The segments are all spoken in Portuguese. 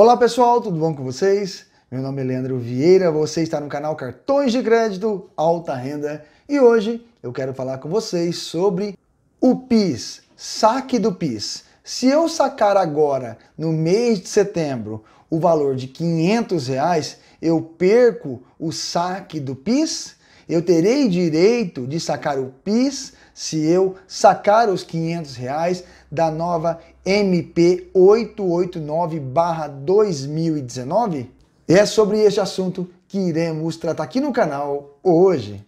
Olá pessoal, tudo bom com vocês? Meu nome é Leandro Vieira, você está no canal Cartões de Crédito Alta Renda e hoje eu quero falar com vocês sobre o PIS, saque do PIS. Se eu sacar agora, no mês de setembro, o valor de 500 reais, eu perco o saque do PIS? Eu terei direito de sacar o PIS se eu sacar os 500 reais da nova MP 889/2019? E é sobre este assunto que iremos tratar aqui no canal hoje.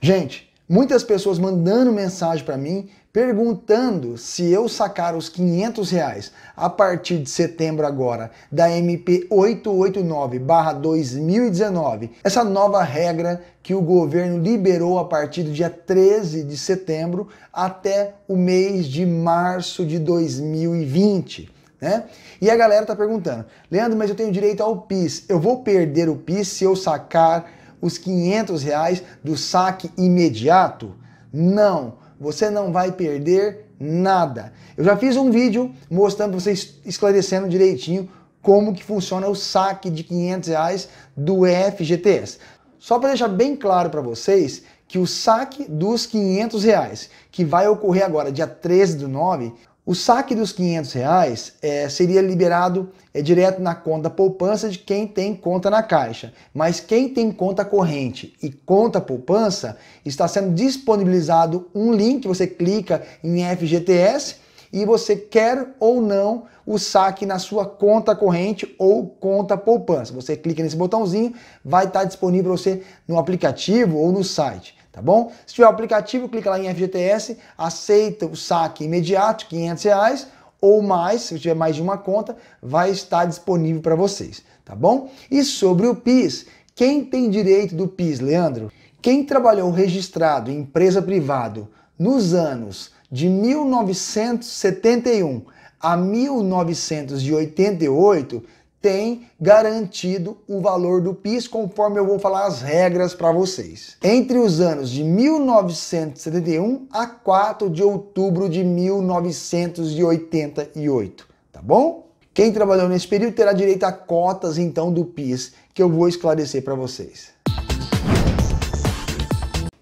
Gente, Muitas pessoas mandando mensagem para mim perguntando se eu sacar os 500 reais a partir de setembro agora da MP 889/2019, essa nova regra que o governo liberou a partir do dia 13 de setembro até o mês de março de 2020. Né? E a galera tá perguntando, Leandro, mas eu tenho direito ao PIS, eu vou perder o PIS se eu sacar os 500 reais do saque imediato? Não, você não vai perder nada. Eu já fiz um vídeo mostrando para vocês, esclarecendo direitinho como que funciona o saque de 500 reais do FGTS. Só para deixar bem claro para vocês que o saque dos 500 reais, que vai ocorrer agora dia 13 do 9, o saque dos 500 reais é, seria liberado é, direto na conta poupança de quem tem conta na caixa, mas quem tem conta corrente e conta poupança está sendo disponibilizado um link. Você clica em FGTS e você quer ou não o saque na sua conta corrente ou conta poupança. Você clica nesse botãozinho, vai estar disponível para você no aplicativo ou no site tá bom? Se tiver o aplicativo, clica lá em FGTS, aceita o saque imediato, 500 reais, ou mais, se tiver mais de uma conta, vai estar disponível para vocês, tá bom? E sobre o PIS, quem tem direito do PIS, Leandro? Quem trabalhou registrado em empresa privada nos anos de 1971 a 1988 tem garantido o valor do PIS, conforme eu vou falar as regras para vocês. Entre os anos de 1971 a 4 de outubro de 1988, tá bom? Quem trabalhou nesse período terá direito a cotas então do PIS, que eu vou esclarecer para vocês.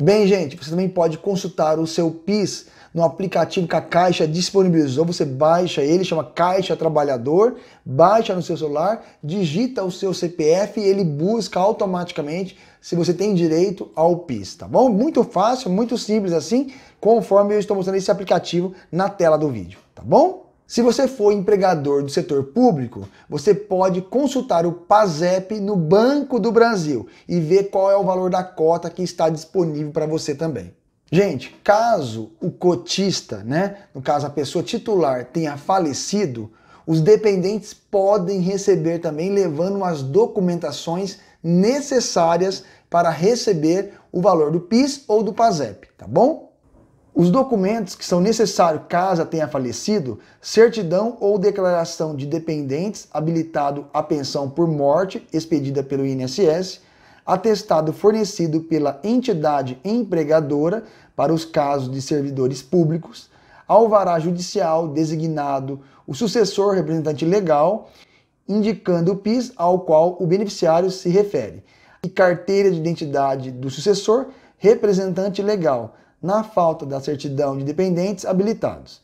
Bem, gente, você também pode consultar o seu PIS no aplicativo que a Caixa disponibilizou. Você baixa ele, chama Caixa Trabalhador, baixa no seu celular, digita o seu CPF e ele busca automaticamente se você tem direito ao PIS, tá bom? Muito fácil, muito simples assim, conforme eu estou mostrando esse aplicativo na tela do vídeo, tá bom? Se você for empregador do setor público, você pode consultar o PASEP no Banco do Brasil e ver qual é o valor da cota que está disponível para você também. Gente, caso o cotista, né, no caso a pessoa titular, tenha falecido, os dependentes podem receber também levando as documentações necessárias para receber o valor do PIS ou do PASEP, tá bom? Os documentos que são necessários caso tenha falecido, certidão ou declaração de dependentes habilitado à pensão por morte expedida pelo INSS, atestado fornecido pela entidade empregadora para os casos de servidores públicos, alvará judicial designado o sucessor representante legal, indicando o PIS ao qual o beneficiário se refere, e carteira de identidade do sucessor representante legal, na falta da certidão de dependentes habilitados.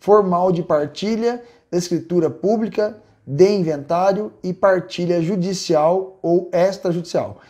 Formal de partilha, escritura pública de inventário e partilha judicial ou extrajudicial.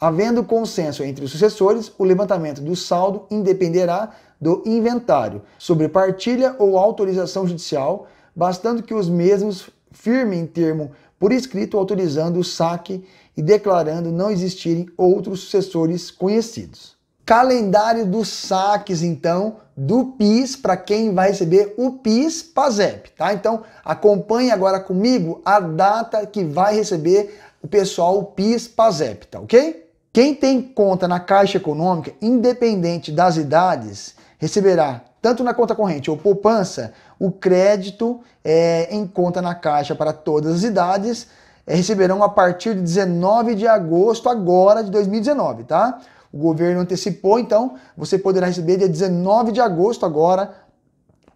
Havendo consenso entre os sucessores, o levantamento do saldo independerá do inventário sobre partilha ou autorização judicial, bastando que os mesmos firmem termo por escrito autorizando o saque e declarando não existirem outros sucessores conhecidos calendário dos saques, então, do PIS para quem vai receber o PIS PASEP, tá? Então, acompanhe agora comigo a data que vai receber o pessoal o PIS PASEP, tá OK? Quem tem conta na Caixa Econômica, independente das idades, receberá tanto na conta corrente ou poupança o crédito é, em conta na Caixa para todas as idades, é, receberão a partir de 19 de agosto agora de 2019, tá? O governo antecipou, então você poderá receber dia 19 de agosto agora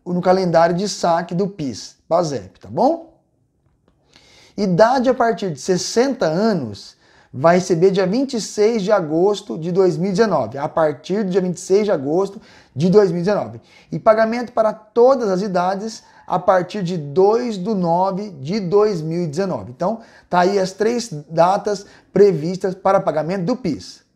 no calendário de saque do PIS, PASEP, tá bom? Idade a partir de 60 anos vai receber dia 26 de agosto de 2019, a partir do dia 26 de agosto de 2019. E pagamento para todas as idades a partir de 2 de 9 de 2019. Então, tá aí as três datas previstas para pagamento do PIS.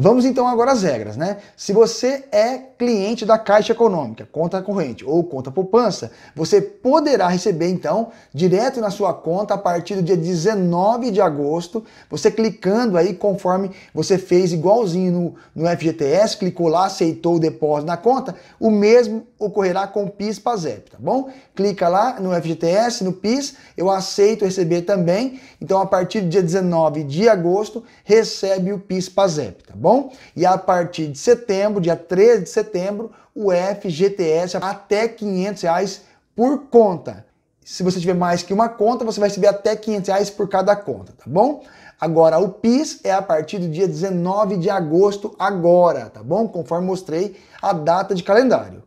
Vamos então agora às regras, né? Se você é cliente da Caixa Econômica, conta corrente ou conta poupança, você poderá receber então direto na sua conta a partir do dia 19 de agosto, você clicando aí conforme você fez igualzinho no, no FGTS, clicou lá, aceitou o depósito na conta, o mesmo ocorrerá com o PIS PASEP, tá bom? Clica lá no FGTS, no PIS, eu aceito receber também. Então a partir do dia 19 de agosto, recebe o PIS PASEP, tá bom? bom? E a partir de setembro, dia 13 de setembro, o FGTS tá até R$ 500 reais por conta. Se você tiver mais que uma conta, você vai receber até R$ 500 reais por cada conta, tá bom? Agora, o PIS é a partir do dia 19 de agosto agora, tá bom? Conforme mostrei a data de calendário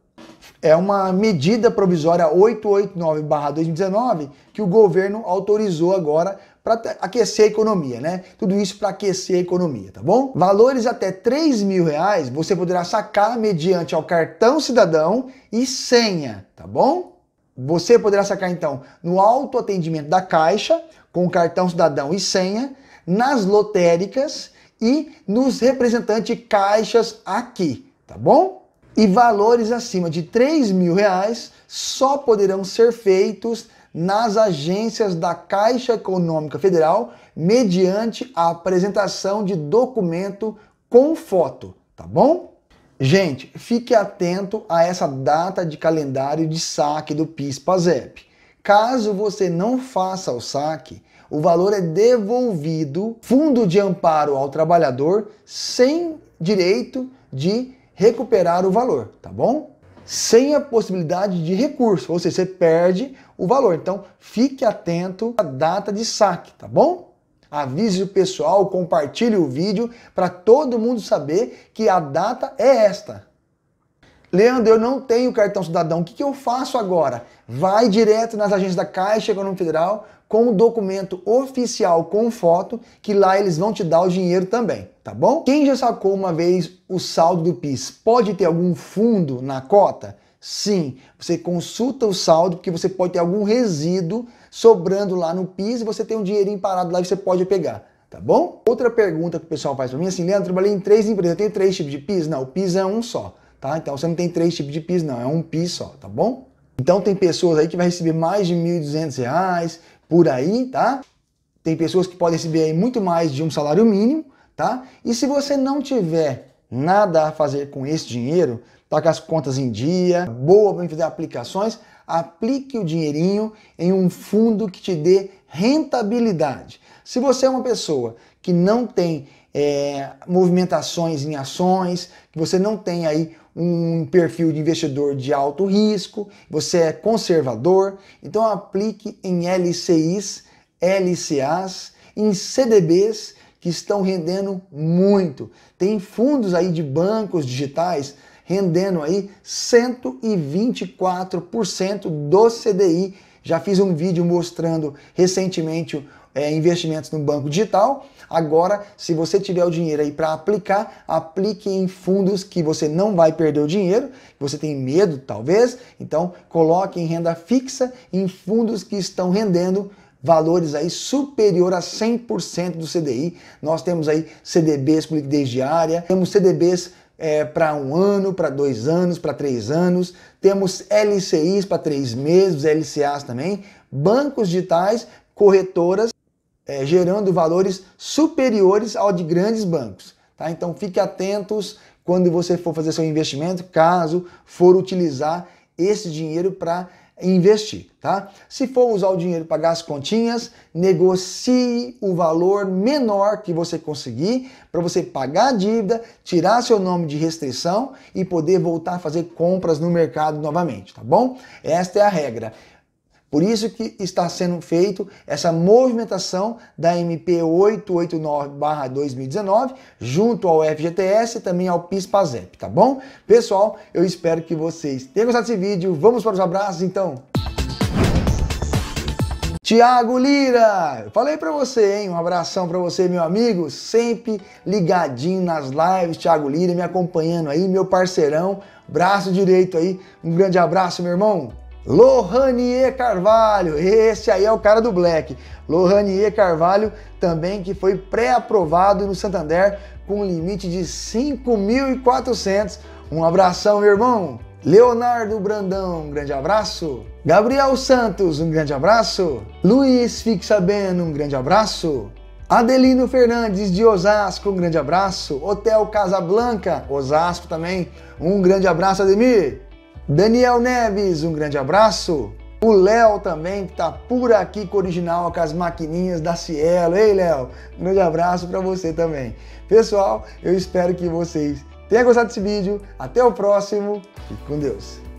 é uma medida provisória 889/2019 que o governo autorizou agora para aquecer a economia, né? Tudo isso para aquecer a economia, tá bom? Valores até 3 mil reais você poderá sacar mediante ao cartão cidadão e senha, tá bom? Você poderá sacar então no autoatendimento da Caixa, com cartão cidadão e senha, nas lotéricas e nos representantes caixas aqui, tá bom? E valores acima de 3 mil reais só poderão ser feitos nas agências da Caixa Econômica Federal mediante a apresentação de documento com foto, tá bom? Gente, fique atento a essa data de calendário de saque do PIS/PASEP. Caso você não faça o saque, o valor é devolvido fundo de amparo ao trabalhador sem direito de recuperar o valor, tá bom? sem a possibilidade de recurso, ou seja, você perde o valor. Então, fique atento à data de saque, tá bom? Avise o pessoal, compartilhe o vídeo para todo mundo saber que a data é esta. Leandro, eu não tenho cartão cidadão, o que, que eu faço agora? Vai direto nas agências da Caixa Econômica Federal, com o documento oficial com foto, que lá eles vão te dar o dinheiro também, tá bom? Quem já sacou uma vez o saldo do PIS pode ter algum fundo na cota? Sim, você consulta o saldo, porque você pode ter algum resíduo sobrando lá no PIS e você tem um dinheirinho parado lá e você pode pegar, tá bom? Outra pergunta que o pessoal faz para mim é assim, Leandro, eu trabalhei em três empresas, eu tenho três tipos de PIS? Não, o PIS é um só, tá? Então você não tem três tipos de PIS não, é um PIS só, tá bom? Então tem pessoas aí que vai receber mais de R$ 1.200, por aí, tá? Tem pessoas que podem receber aí muito mais de um salário mínimo, tá? E se você não tiver nada a fazer com esse dinheiro, tá com as contas em dia, boa para fazer aplicações, aplique o dinheirinho em um fundo que te dê rentabilidade. Se você é uma pessoa que não tem é, movimentações em ações, que você não tem aí um perfil de investidor de alto risco, você é conservador, então aplique em LCIs, LCAs, em CDBs que estão rendendo muito. Tem fundos aí de bancos digitais rendendo aí 124% do CDI. Já fiz um vídeo mostrando recentemente é, investimentos no banco digital. Agora, se você tiver o dinheiro aí para aplicar, aplique em fundos que você não vai perder o dinheiro, você tem medo talvez, então coloque em renda fixa em fundos que estão rendendo valores aí superior a 100% do CDI. Nós temos aí CDBs com liquidez diária, temos CDBs é, para um ano, para dois anos, para três anos. Temos LCIs para três meses, LCAs também, bancos digitais, corretoras é, gerando valores superiores ao de grandes bancos. Tá? Então fique atentos quando você for fazer seu investimento, caso for utilizar esse dinheiro para investir, tá? Se for usar o dinheiro para pagar as continhas, negocie o valor menor que você conseguir para você pagar a dívida, tirar seu nome de restrição e poder voltar a fazer compras no mercado novamente, tá bom? Esta é a regra. Por isso que está sendo feito essa movimentação da MP 889/2019 junto ao FGTS e também ao PIS/PASEP, tá bom? Pessoal, eu espero que vocês tenham gostado desse vídeo. Vamos para os abraços então. Tiago Lira, falei para você, hein? Um abração para você, meu amigo, sempre ligadinho nas lives, Tiago Lira me acompanhando aí, meu parceirão, braço direito aí. Um grande abraço, meu irmão. Lohanier Carvalho, esse aí é o cara do Black. Lohanier Carvalho também que foi pré-aprovado no Santander com um limite de 5.400. Um abração, meu irmão. Leonardo Brandão, um grande abraço. Gabriel Santos, um grande abraço. Luiz Fixabeno, um grande abraço. Adelino Fernandes de Osasco, um grande abraço. Hotel Casablanca, Osasco também, um grande abraço, Ademir. Daniel Neves, um grande abraço. O Léo também, que tá por aqui com o original, com as maquininhas da Cielo. Ei, Léo, um grande abraço para você também. Pessoal, eu espero que vocês tenham gostado desse vídeo. Até o próximo. Fique com Deus.